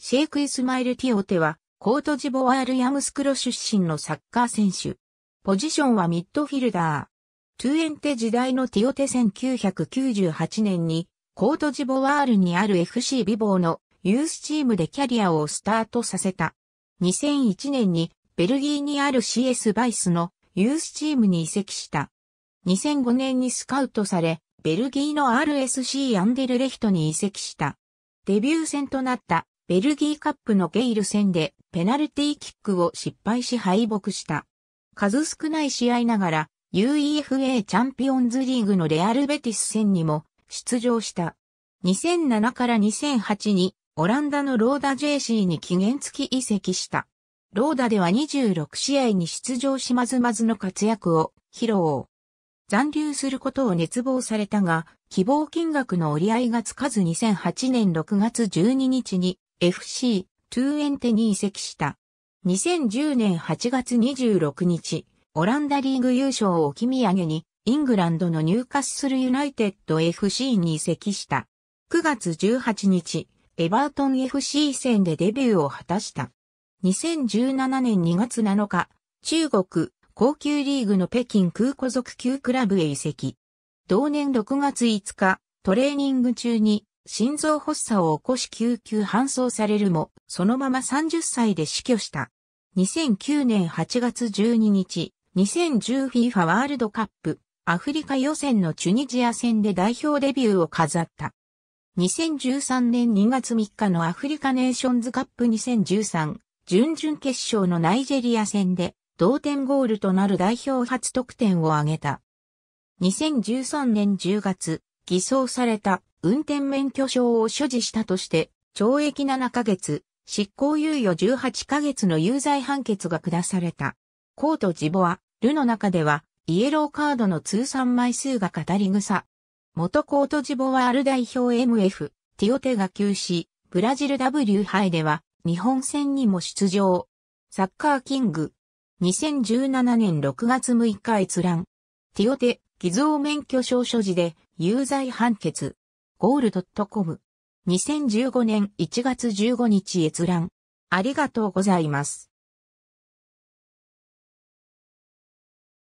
シェイク・イスマイル・ティオテは、コートジボワール・ヤムスクロ出身のサッカー選手。ポジションはミッドフィルダー。トゥエンテ時代のティオテ1998年に、コートジボワールにある FC ビボーのユースチームでキャリアをスタートさせた。2001年にベルギーにある CS バイスのユースチームに移籍した。2005年にスカウトされ、ベルギーの RSC アンデルレヒトに移籍した。デビュー戦となったベルギーカップのゲイル戦でペナルティーキックを失敗し敗北した。数少ない試合ながら UEFA チャンピオンズリーグのレアルベティス戦にも出場した。2007から2008にオランダのローダ JC に期限付き移籍した。ローダでは26試合に出場しまずまずの活躍を披露。残留することを熱望されたが、希望金額の折り合いがつかず2008年6月12日に FC、トゥーエンテに移籍した。2010年8月26日、オランダリーグ優勝を置き土産に、イングランドの入荷するユナイテッド FC に移籍した。9月18日、エバートン FC 戦でデビューを果たした。2017年2月7日、中国、高級リーグの北京空港族級クラブへ移籍。同年6月5日、トレーニング中に心臓発作を起こし救急搬送されるも、そのまま30歳で死去した。2009年8月12日、2010FIFA ワールドカップ、アフリカ予選のチュニジア戦で代表デビューを飾った。2013年2月3日のアフリカネーションズカップ2013準々決勝のナイジェリア戦で同点ゴールとなる代表初得点を挙げた。2013年10月偽装された運転免許証を所持したとして、懲役7ヶ月、執行猶予18ヶ月の有罪判決が下された。コートジボア、ルの中では、イエローカードの通算枚数が語り草。元コートジボワール代表 MF、ティオテが休止、ブラジル W 杯では、日本戦にも出場。サッカーキング。2017年6月6日閲覧。ティオテ、偽造免許証所持で、有罪判決。ゴールドットコム。2015年1月15日閲覧。ありがとうございます。